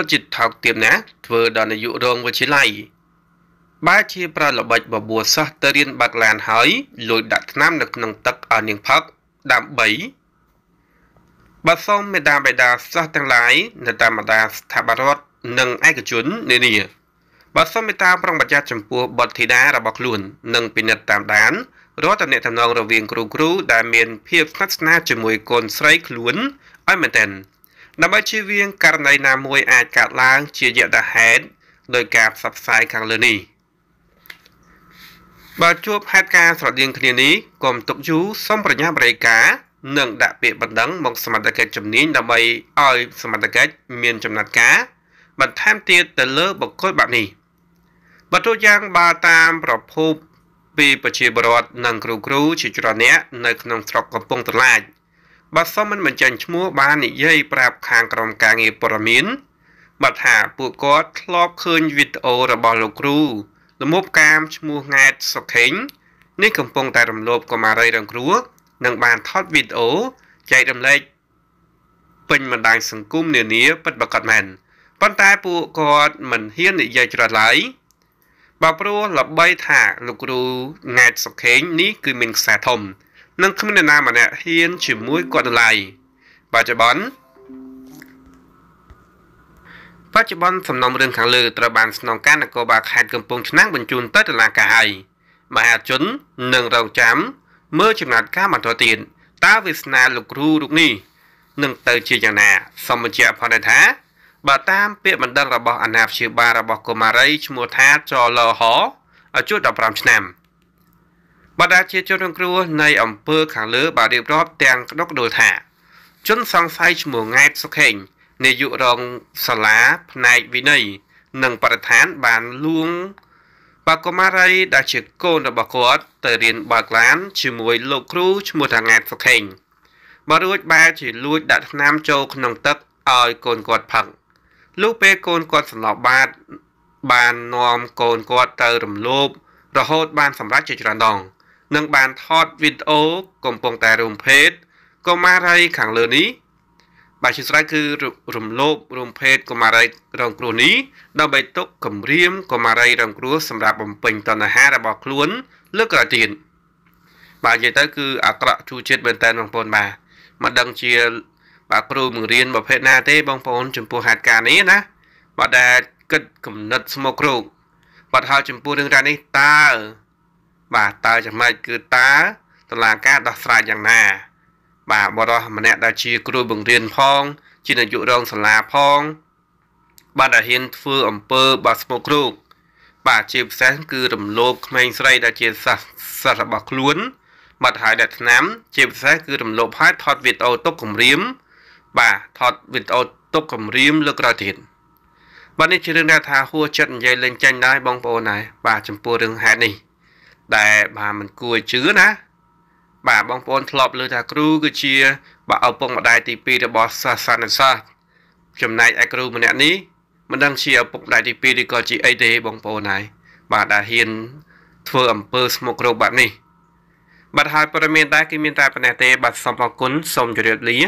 ពិតជាថោកទាបណាស់ធ្វើដល់នាយករងវិទ្យាល័យបើជាប្រល្បិចបបួលសោះទៅរៀនបាត់ឡាន ហើយលួចដាក់ថ្នាំនៅក្នុងទឹកឲ្យនាងផឹកដើម្បីបើសូមមេដាបេដាសោះទាំងឡាយនៅតាមបណ្ដាស្ថាប័នរដ្ឋនិងឯកជននានាបើសូមមេត្តាប្រុងប្រយ័ត្នចំពោះបុត្រធីតារបស់ខ្លួននិងពិនិត្យតាមដានរាល់តំណែងតំណងរវាងគ្រូគ្រូដែលមានភាពស្និទ្ធស្នាលជាមួយកូនស្រីខ្លួនឲ្យមែនទែនដើម្បីជៀសវាងករណីណាមួយអាចកើតឡើងជាយថាហេតុដោយការផ្សព្វផ្សាយខាងលើនេះបើជួបហេតុការណ៍ស្រដៀងគ្នានេះកុំទុកយូរសូមប្រញាប់រាយការណ៍និងដាក់ពាក្យបណ្ដឹងមកសមត្ថកិច្ចជំនាញដើម្បីឲ្យសមត្ថកិច្ចមានចំណាត់ការបន្ថែមទៀតទៅលើបុគ្គលបែបនេះបើទោះយ៉ាងបើតាមប្រភពពីប្រជាពលរដ្ឋនិងគ្រូគ្រូជាច្រើនអ្នកនៅក្នុងស្រុកកំពង់ត្រឡាចបើសិនមិនបញ្ចេញឈ្មោះបាននិយាយប្រាប់ខាងក្រុមការងារព័ត៌មានបាទថាពួកគាត់ធ្លាប់ឃើញវីដេអូរបស់លោកគ្រូលំហកាមឈ្មោះង៉ែតសុខេងនេះកំពុងតែរំលោភកុមារីរងគ្រោះនិងបានថតវីដេអូចែករំលែកពេញបណ្ដាញសង្គមនានាពិតប្រាកដមែនប៉ុន្តែពួកគាត់មិនហ៊ាននិយាយច្រឡៃបើព្រោះល្បីថាលោកគ្រូង៉ែតសុខេងនេះគឺមានខ្សែធំនិងគ្មានអ្នកណាម្នាក់ហ៊ានជាមួយគាត់នៅឡើយបច្ចុប្បន្នបច្ចុប្បន្នសំណុំរឿងខាងលើត្រូវបានស្នងការនគរបាលខេត្តកំពង់ឆ្នាំងបញ្ជូនទៅតុលាការហើយមហាជន និងរងចាំ មើលចំណាត់ការបន្តទៀតតើវាសនា លោកគ្រូរូបនេះនឹងទៅជាយ៉ាងណាសូមបញ្ជាក់ផងដែរថា បើតាមពាក្យបណ្ដឹងរបស់អាណាព្យាបាលរបស់កុមារីឈ្មោះថាចលហអាយុ15ឆ្នាំបណ្ដាជាជនរងគ្រោះនៃអំពើខាងលើបានរៀបរាប់ទាំងក្តុកក្តួលថា ជនសង្ស័យឈ្មោះង៉ែតសុខេងនាយករងសាលាផ្នែកវិន័យនិងបរិស្ថានបានលួងបាកុមារីដែលជាកូនរបស់គាត់ទៅរៀនបើកឡានជាមួយលោកគ្រូឈ្មោះថាង៉ែតសុខេងបើរួចបែរជាលួចដាក់ថ្នាំចូលក្នុងទឹកឲ្យកូនគាត់ផឹកលុះពេលកូនគាត់សន្លប់បាតបាននាំកូនគាត់ទៅរំលោភរហូតបានសម្រេចជាច្រើនដង។នឹងបានថតវីដេអូកំពុងតែរំភេតកុមារីខាងលើនេះបាទជាស្រេចគឺរំលោភរំភេតកុមារីរងគ្រោះនេះដើម្បីទុកគំរាមកុមារីរងគ្រោះសម្រាប់បំពេញតណ្ហារបស់ខ្លួនលើកក្រោយទៀតបាទនិយាយទៅគឺអាក្រក់ជួចិត្តមែនតើបងប្អូនបាទមិនដឹងជាបាទគ្រូបង្រៀនប្រភេទណាទេបងប្អូនចំពោះហេតុការណ៍នេះណាបាទដែលគិតគំនិតស្មុគគ្រោកបាទហើយចំពោះរឿងរ៉ាវនេះតើបាទតើចំណែកគឺតើតឡាការដោះស្រាយយ៉ាងណា បាទបរិសម្នាក់ដែលជាគ្រូបង្រៀនផង ជានាយករងសាលាផង បាទដែលហ៊ានធ្វើអំពើបាទស្មោកគ្រូកបាទជាពិសេសគឺ រំលោភក្មេងស្រីដែលជាសាសសាសរបស់ខ្លួនបាត់ហើយដែលឆ្នាំជាពិសេសគឺរំលោភហើយថតវីដេអូទុកគំរាមបាទថតវីដេអូទុកគំរាមលើកក្រោយទៀតបាទនេះជារឿងដែលថាហួចិត្តនិយាយលេងចាញ់ដែរបងប្អូនដែរបាទចំពោះរឿងហេតុនេះដែលបាទมันគួរជឿណា បាទបងប្អូន ធ្លាប់លើថាគ្រូ គឺជាបាទឪពុកម្ដាយទី2របស់សាសនសាស្ត្រចំណែកឯគ្រូម្នាក់នេះមិនដឹងជាឪពុកម្ដាយទី2ឬក៏ជាអីទេបងប្អូនហើយបាទដែលហ៊ាន ធ្វើអំពើស្មុគគ្រោកបែបនេះបាទហើយព័ត៌មានដែរគឺមានតែប៉ុណ្ណេះទេបាទសូមអរគុណសូមជម្រាបលា